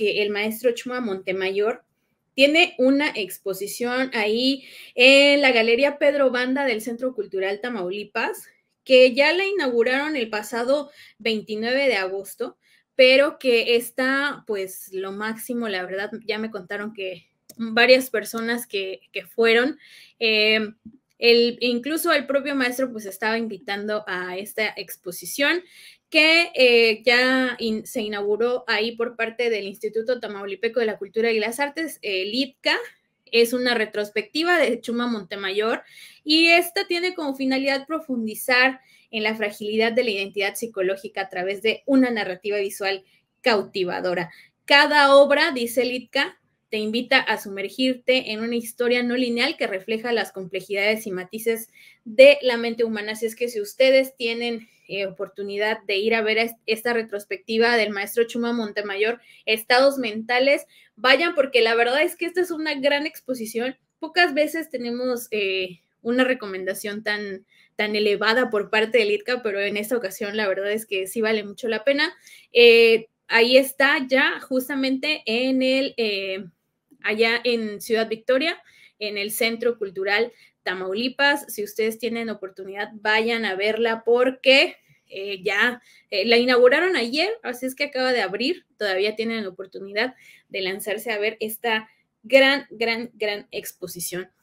que el maestro Chuma Montemayor tiene una exposición ahí en la Galería Pedro Banda del Centro Cultural Tamaulipas, que ya la inauguraron el pasado 29 de agosto, pero que está pues lo máximo, la verdad, ya me contaron que varias personas que, que fueron. Eh, incluso el propio maestro pues estaba invitando a esta exposición que eh, ya se inauguró ahí por parte del Instituto Tamaulipeco de la Cultura y las Artes, el es una retrospectiva de Chuma Montemayor y esta tiene como finalidad profundizar en la fragilidad de la identidad psicológica a través de una narrativa visual cautivadora. Cada obra, dice Litka, te invita a sumergirte en una historia no lineal que refleja las complejidades y matices de la mente humana. Así es que si ustedes tienen eh, oportunidad de ir a ver esta retrospectiva del maestro Chuma Montemayor, Estados Mentales, vayan porque la verdad es que esta es una gran exposición. Pocas veces tenemos eh, una recomendación tan, tan elevada por parte de Litka, pero en esta ocasión la verdad es que sí vale mucho la pena. Eh, ahí está ya justamente en el allá en Ciudad Victoria, en el Centro Cultural Tamaulipas. Si ustedes tienen oportunidad, vayan a verla porque eh, ya eh, la inauguraron ayer, así es que acaba de abrir, todavía tienen la oportunidad de lanzarse a ver esta gran, gran, gran exposición.